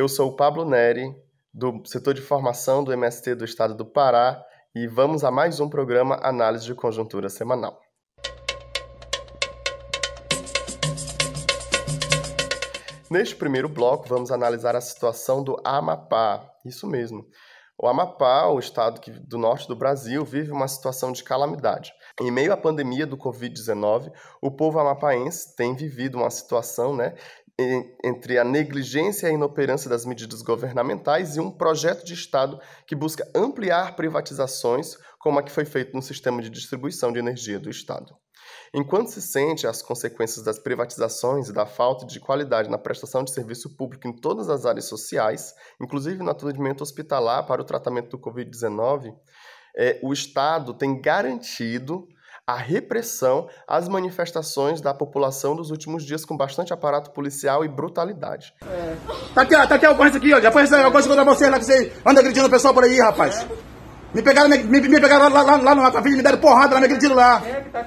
Eu sou o Pablo Neri, do setor de formação do MST do Estado do Pará, e vamos a mais um programa Análise de Conjuntura Semanal. Neste primeiro bloco, vamos analisar a situação do Amapá. Isso mesmo. O Amapá, o estado que, do norte do Brasil, vive uma situação de calamidade. Em meio à pandemia do Covid-19, o povo amapaense tem vivido uma situação né, entre a negligência e a inoperância das medidas governamentais e um projeto de Estado que busca ampliar privatizações, como a que foi feita no sistema de distribuição de energia do Estado. Enquanto se sente as consequências das privatizações e da falta de qualidade na prestação de serviço público em todas as áreas sociais, inclusive no atendimento hospitalar para o tratamento do Covid-19, é, o Estado tem garantido a repressão às manifestações da população dos últimos dias com bastante aparato policial e brutalidade. É. Tá aqui, ó, tá aqui alguma coisa aqui, ó. Já foi alguma coisa contra vocês lá que vocês andam agredindo o pessoal por aí, rapaz. Me pegaram, me, me, me pegaram lá, lá, lá no Ataville, me deram porrada lá, me agrediram lá. É tá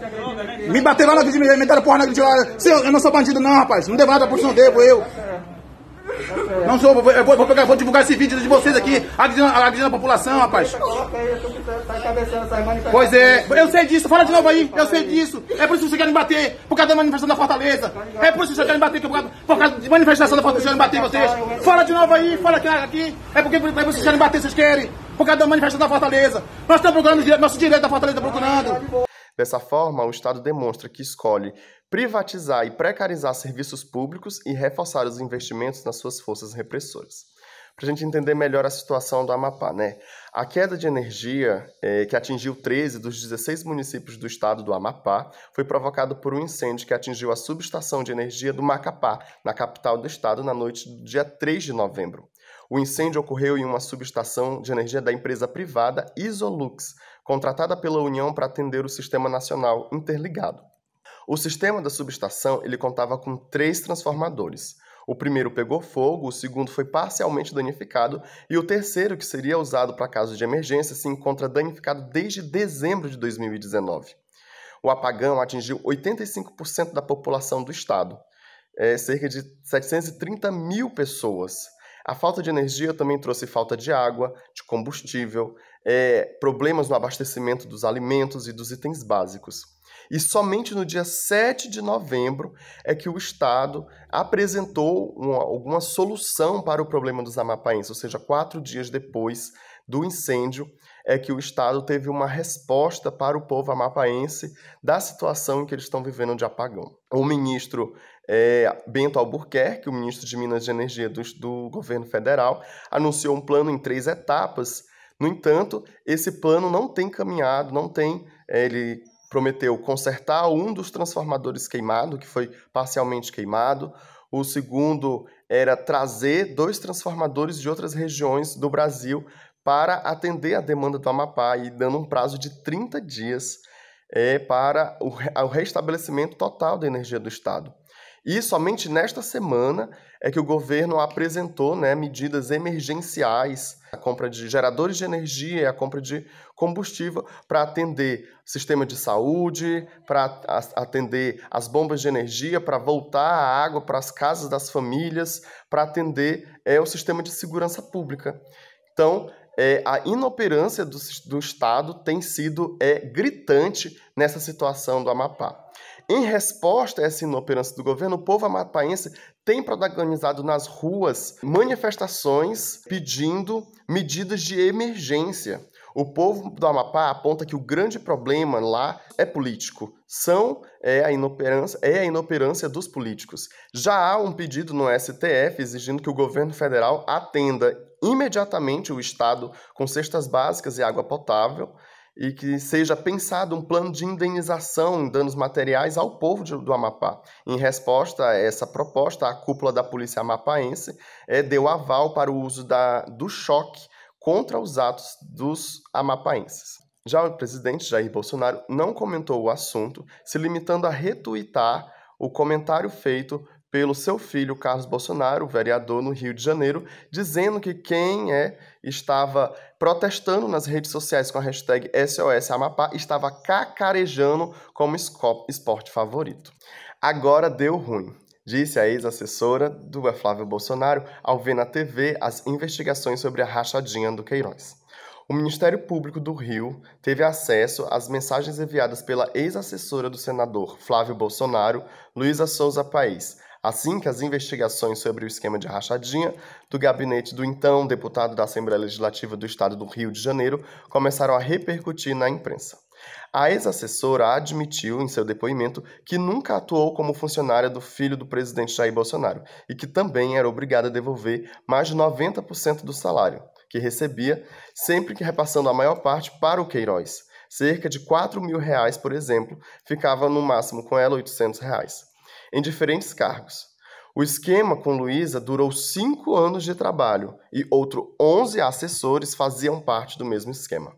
me bateram lá, me, me deram porrada, me agredindo lá. Eu, eu não sou bandido não, rapaz. Não devo nada por isso, não devo, eu. Não sou, eu vou, vou, pegar, vou divulgar esse vídeo de vocês aqui, avisando a população, rapaz. Tá pois é, eu sei disso, fala de novo aí, eu sei disso. É por isso que vocês querem bater, por causa da manifestação da Fortaleza. É por isso que vocês querem bater, por causa, por causa manifestação da Fortaleza, vocês querem bater vocês. Fala de novo aí, fala aqui, aqui. É porque é que vocês querem bater, vocês querem, por causa da manifestação da Fortaleza. Nós estamos procurando nosso direito da Fortaleza, procurando. Dessa forma, o Estado demonstra que escolhe privatizar e precarizar serviços públicos e reforçar os investimentos nas suas forças repressoras. Para a gente entender melhor a situação do Amapá, né? A queda de energia, é, que atingiu 13 dos 16 municípios do estado do Amapá, foi provocada por um incêndio que atingiu a subestação de energia do Macapá, na capital do estado, na noite do dia 3 de novembro. O incêndio ocorreu em uma subestação de energia da empresa privada Isolux, contratada pela União para atender o Sistema Nacional Interligado. O sistema da subestação ele contava com três transformadores. O primeiro pegou fogo, o segundo foi parcialmente danificado e o terceiro, que seria usado para casos de emergência, se encontra danificado desde dezembro de 2019. O apagão atingiu 85% da população do estado, é, cerca de 730 mil pessoas. A falta de energia também trouxe falta de água, de combustível, é, problemas no abastecimento dos alimentos e dos itens básicos. E somente no dia 7 de novembro é que o Estado apresentou uma, alguma solução para o problema dos amapaenses, ou seja, quatro dias depois do incêndio, é que o Estado teve uma resposta para o povo amapaense da situação que eles estão vivendo de apagão. O ministro é, Bento Albuquerque, o ministro de Minas e Energia do, do governo federal, anunciou um plano em três etapas. No entanto, esse plano não tem caminhado, não tem. É, ele prometeu consertar um dos transformadores queimado, que foi parcialmente queimado. O segundo era trazer dois transformadores de outras regiões do Brasil para atender a demanda do Amapá e dando um prazo de 30 dias é, para o, o restabelecimento total da energia do Estado. E somente nesta semana é que o governo apresentou né, medidas emergenciais, a compra de geradores de energia e a compra de combustível para atender o sistema de saúde, para atender as bombas de energia, para voltar a água para as casas das famílias, para atender é, o sistema de segurança pública. Então, é, a inoperância do, do Estado tem sido é, gritante nessa situação do Amapá. Em resposta a essa inoperância do governo, o povo amapaense tem protagonizado nas ruas manifestações pedindo medidas de emergência. O povo do Amapá aponta que o grande problema lá é político. São é a inoperância, é a inoperância dos políticos. Já há um pedido no STF exigindo que o governo federal atenda imediatamente o estado com cestas básicas e água potável e que seja pensado um plano de indenização em danos materiais ao povo de, do Amapá. Em resposta a essa proposta, a cúpula da polícia amapaense é, deu aval para o uso da, do choque contra os atos dos amapaenses. Já o presidente Jair Bolsonaro não comentou o assunto, se limitando a retuitar o comentário feito pelo seu filho Carlos Bolsonaro, vereador no Rio de Janeiro, dizendo que quem é estava protestando nas redes sociais com a hashtag SOS Amapá estava cacarejando como esporte favorito. Agora deu ruim. Disse a ex-assessora do é Flávio Bolsonaro ao ver na TV as investigações sobre a rachadinha do Queiroz o Ministério Público do Rio teve acesso às mensagens enviadas pela ex-assessora do senador Flávio Bolsonaro, Luísa Souza Paes, Assim que as investigações sobre o esquema de rachadinha do gabinete do então deputado da Assembleia Legislativa do Estado do Rio de Janeiro começaram a repercutir na imprensa. A ex-assessora admitiu em seu depoimento que nunca atuou como funcionária do filho do presidente Jair Bolsonaro e que também era obrigada a devolver mais de 90% do salário que recebia, sempre que repassando a maior parte para o Queiroz. Cerca de 4 mil reais, por exemplo, ficava no máximo com ela 800 reais em diferentes cargos. O esquema com Luísa durou cinco anos de trabalho e outros 11 assessores faziam parte do mesmo esquema.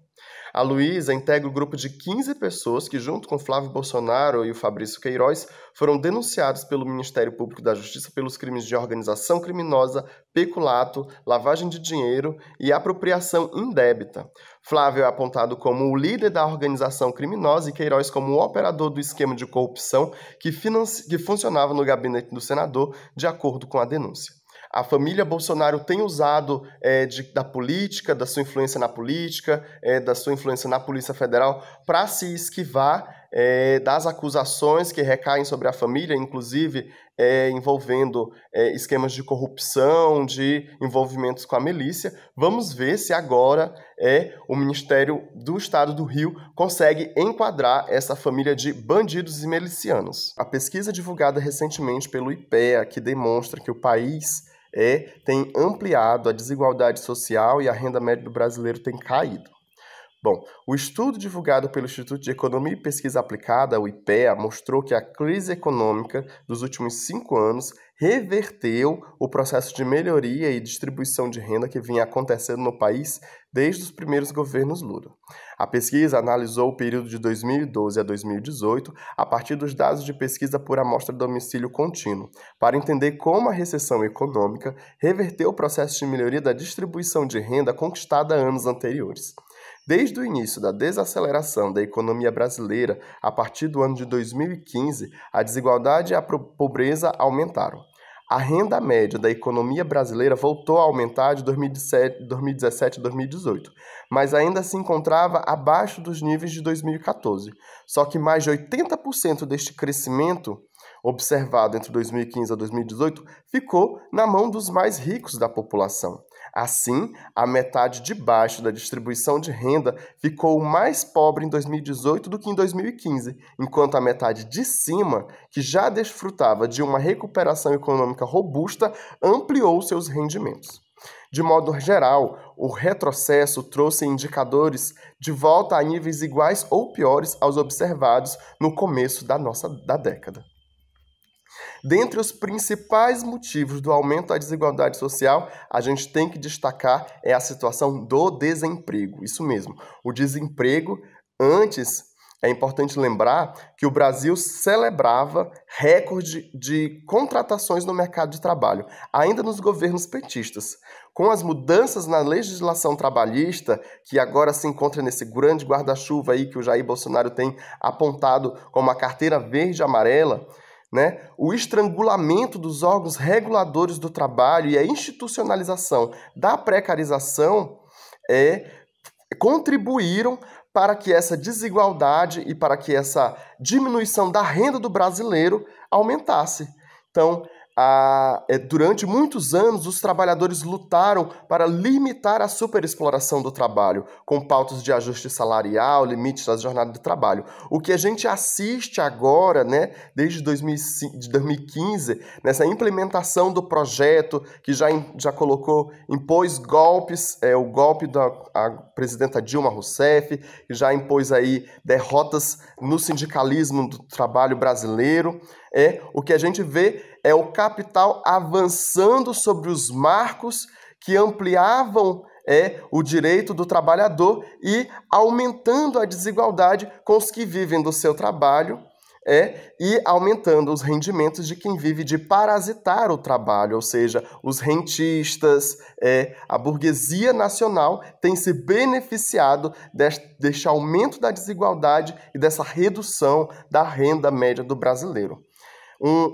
A Luísa integra o grupo de 15 pessoas que, junto com Flávio Bolsonaro e o Fabrício Queiroz, foram denunciados pelo Ministério Público da Justiça pelos crimes de organização criminosa, peculato, lavagem de dinheiro e apropriação indébita. Flávio é apontado como o líder da organização criminosa e Queiroz como o operador do esquema de corrupção que, que funcionava no gabinete do senador, de acordo com a denúncia a família Bolsonaro tem usado é, de, da política, da sua influência na política, é, da sua influência na Polícia Federal, para se esquivar é, das acusações que recaem sobre a família, inclusive é, envolvendo é, esquemas de corrupção, de envolvimentos com a milícia. Vamos ver se agora é o Ministério do Estado do Rio consegue enquadrar essa família de bandidos e milicianos. A pesquisa divulgada recentemente pelo IPEA, que demonstra que o país é, tem ampliado a desigualdade social e a renda média do brasileiro tem caído. Bom, o estudo divulgado pelo Instituto de Economia e Pesquisa Aplicada, o IPEA, mostrou que a crise econômica dos últimos cinco anos reverteu o processo de melhoria e distribuição de renda que vinha acontecendo no país desde os primeiros governos Lula. A pesquisa analisou o período de 2012 a 2018 a partir dos dados de pesquisa por amostra domicílio contínuo, para entender como a recessão econômica reverteu o processo de melhoria da distribuição de renda conquistada anos anteriores. Desde o início da desaceleração da economia brasileira, a partir do ano de 2015, a desigualdade e a pobreza aumentaram. A renda média da economia brasileira voltou a aumentar de 2017 a 2018, mas ainda se encontrava abaixo dos níveis de 2014. Só que mais de 80% deste crescimento observado entre 2015 a 2018 ficou na mão dos mais ricos da população. Assim, a metade de baixo da distribuição de renda ficou mais pobre em 2018 do que em 2015, enquanto a metade de cima, que já desfrutava de uma recuperação econômica robusta, ampliou seus rendimentos. De modo geral, o retrocesso trouxe indicadores de volta a níveis iguais ou piores aos observados no começo da nossa da década. Dentre os principais motivos do aumento da desigualdade social, a gente tem que destacar é a situação do desemprego. Isso mesmo. O desemprego antes é importante lembrar que o Brasil celebrava recorde de contratações no mercado de trabalho, ainda nos governos petistas. Com as mudanças na legislação trabalhista, que agora se encontra nesse grande guarda-chuva aí que o Jair Bolsonaro tem apontado como a carteira verde-amarela, e né? o estrangulamento dos órgãos reguladores do trabalho e a institucionalização da precarização é, contribuíram para que essa desigualdade e para que essa diminuição da renda do brasileiro aumentasse. Então, a, é, durante muitos anos, os trabalhadores lutaram para limitar a superexploração do trabalho, com pautas de ajuste salarial, limites das jornadas de trabalho. O que a gente assiste agora, né, desde 2005, de 2015, nessa implementação do projeto que já, já colocou, impôs golpes, é, o golpe da presidenta Dilma Rousseff, que já impôs aí derrotas no sindicalismo do trabalho brasileiro é o que a gente vê é o capital avançando sobre os marcos que ampliavam é o direito do trabalhador e aumentando a desigualdade com os que vivem do seu trabalho é e aumentando os rendimentos de quem vive de parasitar o trabalho, ou seja, os rentistas, é, a burguesia nacional tem se beneficiado deste, deste aumento da desigualdade e dessa redução da renda média do brasileiro um,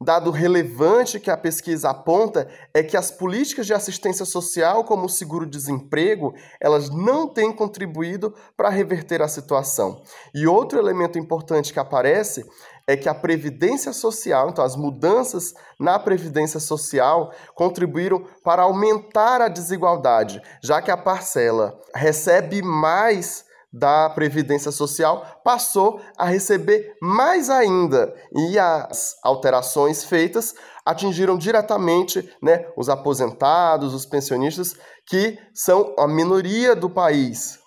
um dado relevante que a pesquisa aponta é que as políticas de assistência social, como o seguro-desemprego, elas não têm contribuído para reverter a situação. E outro elemento importante que aparece é que a previdência social, então as mudanças na previdência social contribuíram para aumentar a desigualdade, já que a parcela recebe mais da Previdência Social passou a receber mais ainda, e as alterações feitas atingiram diretamente né, os aposentados, os pensionistas, que são a minoria do país.